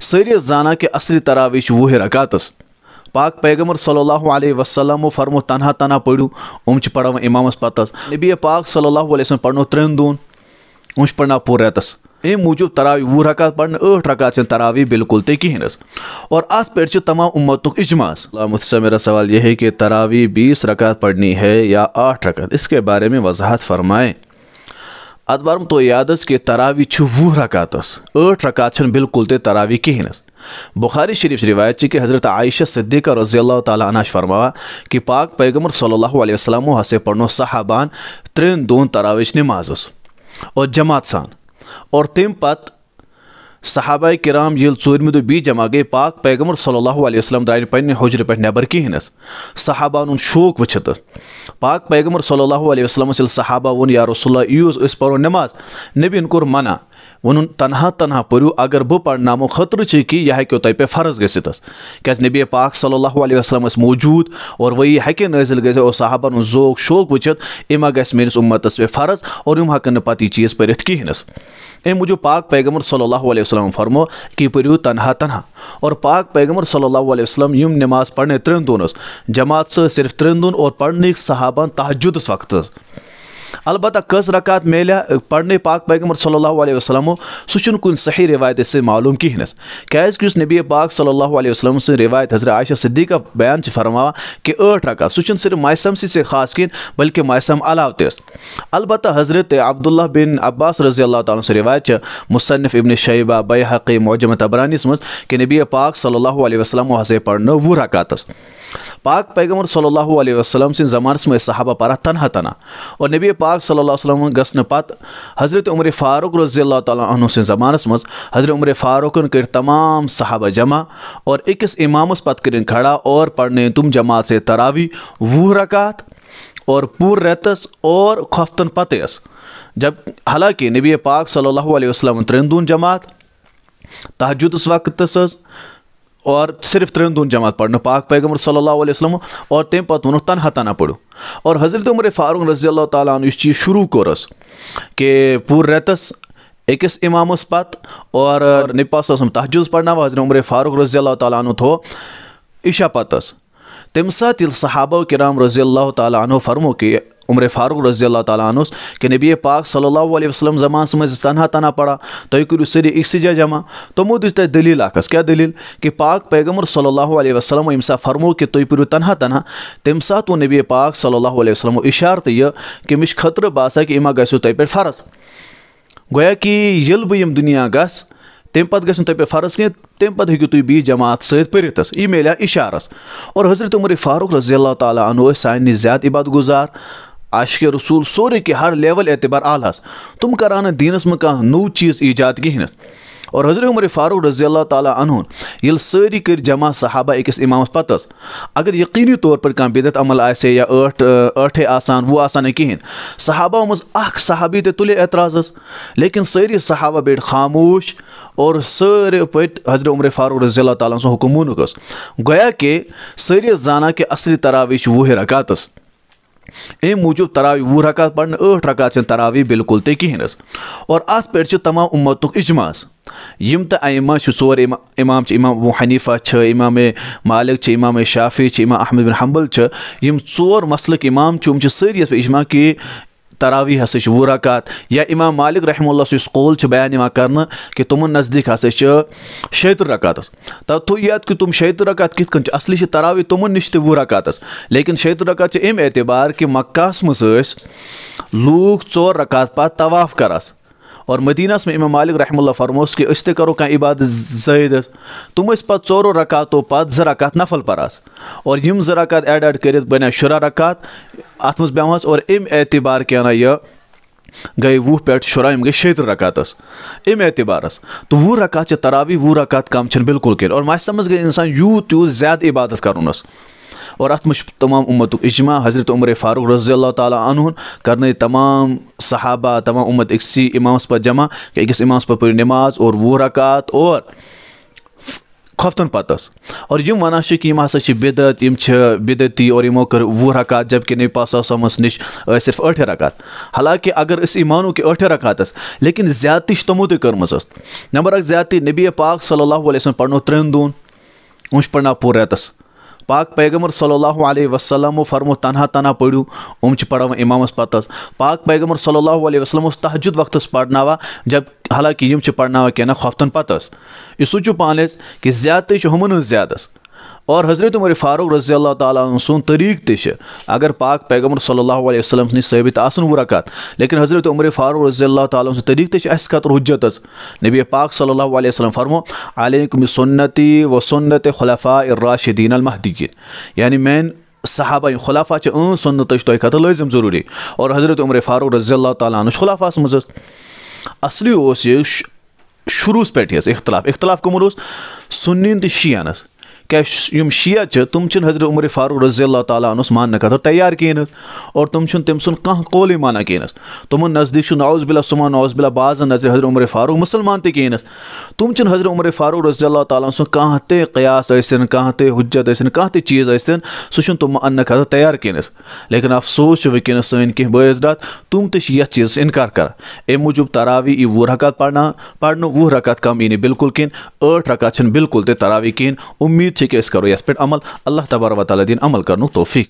سری زانا کہ اصلی تراویش وہ رکاتس پاک پیغمبر صلی اللہ علیہ وسلم فرمو تنہا تنہا ام چھ پڑھو امامس پتس نبی پاک صلی اللہ علیہ وسلم پڑھنو ترین چھ پڑھنا پور رتس ام موجود تراوی و رکات رکات ٹھکات تراوی بالکل تھی نس اور پیٹ چھ تمام امت اجماس علامۃسا میرا سوال یہ ہے کہ تراوی بیس رکات پڑھنی ہے یا آٹھ رکات اس کے بارے میں وضاحت فرمائیں ات برم تو یاد کہ تراوی و رکاتس رکا رکات بالکل تہ تراوی کہینس بخاری شریف روایت چی کہ حضرت عائشہ صدیقہ رضی اللہ تعالیٰ عنہ فرمایا کہ پاک پیغمبر صلی اللہ علیہ وسلم ہسے پڑھنو صحابان ترین دون تراویش نماز اور جماعت سان اور تم پتہ صحابہ کرام یل ثورم دہ بی جمع گئی پاک پیغمبر صلی اللہ علیہ وسلم درائن پنہ حجر پہ نبر صحابہ ان شوق وچت پاک پیغمبر صلی اللہ علیہ وسلم یل ون یا رسول اللہ یوز اس پور نماز ان کور منع ون تنہا تنہا پرو اگر بہ پڑنا خطر کی کہ یہ تمہیں پہ فرض گیس نبی پاک صلی اللہ علیہ وسلم اس موجود اور وہی یہ نازل نظر گز اور صاحبن ذوق شوق وچھ میس امت پہ فرض اور ہم ہکن پہ یہ چیز پہ کھینچ ام موجود پاک پیغمبر صلی اللہ علیہ وسلم فرمو کہ پرو تنہا تنہا اور پاک پیغمبر صلی اللہ علیہ وسلم نماز پڑھنے ترین دن جماعت سے صرف ترین اور پڑھنے صاحبن تحج وقت البتہ کس میلیا پڑھنے پاک پیغمبر صلی اللہ علیہ سۭتۍ سہ کِہیٖنۍ حظ کیٛازِکہِ یُس نبی پاک صلی اللہ علیہ وسلم سٕنٛز روایت حضرت عاشہ صدیقہ کہِ کہ رکعت سُہ سہ صرف ماسم سی سی خاص کھین بلکہ ماسم تہِ تیس البتہ حضرت عبداللہ بن عباس رضی اللہ تعالیٰ سوات چھِ مصنف ابن شعیبہ بح موجمہ موجمت منٛز کہِ نبی پاک صلی اللہ علیہ وسلم ہسائی پڑنو و رکاتس پاک پیغمبر صلی اللہ علیہ وسلم سن زمانس میں صحابہ پارا تنہا تنہا اور نبی پاک صلی اللہ علیہ وسلم گسن پت حضرت عمر فاروق رضی اللہ تعالیٰ عنہ سن زمانس مز حضرت عمر فاروقن کر تمام صحابہ جمع اور اکس امامس پت کرن کھڑا اور پڑھنے تم جماعت سے تراوی وہ رکات اور پور رتس خفتن پتے جب حالانکہ نبی پاک صلی اللہ علیہ وسلم ترین دون جماعت وقت وقتس اور صرف ترین دون جماعت پڑن پاک پیغمبر صلی اللہ علیہ وسلم اور تم پتہ ون تنہا تنہا پڑھو اور حضرت عمر فاروق رضی اللہ تعالیٰ عنہ اس چیز شروع کہ پور ریتس اکس امام پت اور نپاسم تحجز پڑھنا حضرت عمر فاروق رضی اللہ تعالیٰ عنہ تھو عشا پتس تمہ سات سحاب و کرام رضی اللہ تعالیٰ عنہ فرمو کہ عمر فاروق رضی اللہ تعالیٰ عنہ نبی پاک صلی اللہ علیہ وسلم زمان مز تنہا تنہا پڑا اکسی جائے جمع تمو دہت کیا دلیل کہ پاک پیغمبر صلی اللہ علیہ وسلم امسا فرمو کہ تمری تنہا تنہا تم سات نبی پاک صلی اللہ علیہ وسلم اشار تو یہ کہ مش خطر باسا کہ اما گو تہ پہ فرض گویا کہ بہ دنیا گس تم پہ گھوڑے فرض کھین تم پہ بیمعات سر پتست یہ اِشارَس اور حضرت عمر فاروق رضی اللہ تعالیٰ عنہ سانس زیاد زیادٕ عبادت گزار عاشق رسول سوری کینٛہہ ہر لیول اعتبار منٛز تم نوٚو دینس ایٖجاد کِہیٖنۍ نہٕ اور حضرت عمر فاروق رضی اللہ تعالیٰ عنہ یل سری کر جمع صحابہ اکس امام پتس اگر یقینی طور پر کم بدت عمل یا اٹھے آسان وہ آسان کہین صحابہ مز اخ صحابی تہ تلے اعتراض لیکن سری صحابہ بیٹھ خاموش اور سر پٹ حضرت عمر فاروق رضی اللہ تعالیٰ سن حکم مونکس گویا کہ سری زانا کہ اصلی تراویش وہ رکاتس ام موجود تراوی وہ رکات رکات چن تراوی بالکل کہین اور ات پہ تمام امت اجماس یم تہ ائمہ چھ ثور امام چھ امام ابو حنیفہ چھ امام مالک چھ امام شافی چھ امام احمد بن حنبل چھ یم ثور مسلک امام چھ ام چھ سری اجماع کی تراوی ہسا چھ وہ رکات یا امام مالک رحم اللہ سس قول چھ بیان یوان کرن کہ تمن نزدیک ہسا چھ شیتر رکاتس تہ تو یاد کہ تم شیتر رکعت کتھ کن چھ اصلی چھ تراوی تمن نش تہ وہ رکاتس لیکن شیتر رکعت چھ ام اعتبار کہ مکہ اس مس لوک چور رکعت پتہ طواف کرس اور مدینہ میں امام مالک رحم اللہ فرموس کہ عبادت زید تم اس پت ظورو رکاتو پہ زرکات نفل پراس اور یم ہم زرکات ایڈ ایڈ بنے شرہ رکات مز بیمہس اور ام اعتبار کے اوپر یہ گئی وہ پیٹ شرا ام گئی شیترہ رکاتس ام اعتبار رکات چ تراوی وہ رکات بالکل کر اور ماسم گئی انسان یوت تعداد عبادت کرونس اور مش تمام امت اجماع حضرت عمر فاروق رضی اللہ تعالیٰ عنہ کرن تمام صحابہ تمام امت اکسی امام پہ جمع کہ اکس امام پہ پوری نماز اور وہ رکعت اور خوفتن پتس اور وانا کہ یہ ہسا بدعت بدعتی وہ رکعت جبکہ نبی پاس وسلمس نش صرف ٹھے رکعت حالانکہ اگر اس مانو کہ اس لیکن زیادتی تمو تھی کرم نمبر اک زیادتی نبی پاک صلی اللہ علیہ وسلم پڑھنو ترین دون تر پڑھنا پور رتس پاک پیغمبر صلی اللہ علیہ وسلم و فرمو تنہا تنہا ام چھ پڑھو امام پتس پاک پیغمبر صلی اللہ علیہ وسلم تحجد وقت پڑھناوا جب حالانکہ پڑھناوا کینہ خوفتن پتس یہ سوچو پانس کہ زیادہ ہمن زیادہ اور حضرت عمر فاروق رضی اللہ تعالیٰ عمد طرح اگر پاک پیغمبر صلی اللہ علیہ وسلم آسن آرکات لیکن حضرت عمر فاروق رضی اللہ تعالیٰ سن طریق سرق تعر حجت نبی پاک صلی اللہ علیہ وسلم فرمو علیکم سنتی و سنت خلفاء الراشدین المحدین یعنی صحابہ خلافہ ان سنت تہذیب لازم ضروری اور حضرت عمر فاروق رضی اللہ تعالیٰ عنہ خلافہ مز اصلی اس شروع پہ اختلاف اختلاف کمنس سنین تو شینس چھ تم حضر عمر فاروق رضی اللہ تعالیٰ ماننے خطے تیار اور تم تم سن کہاں قول مانا تمن نزدیک نعوذ اللہ سمان نعوذ اللہ باز نظر حضر عمر فاروق مسلمان کہین تم حضر عمر فارو رضی اللہ تعالیٰ سن کان تیاس ثستن کان تحرت ثیت کیز ثیتن سم ان تیار کتن افسوس سے وس بزر چیز انکار کر اموب تراوی ای و رکات پڑنا پڑنا وکتات کم ایل کھین رکات بالکل تراوی کت چھکے اس کرو یا پھر عمل اللہ تبارک و تعالی دین عمل کرنو توفیق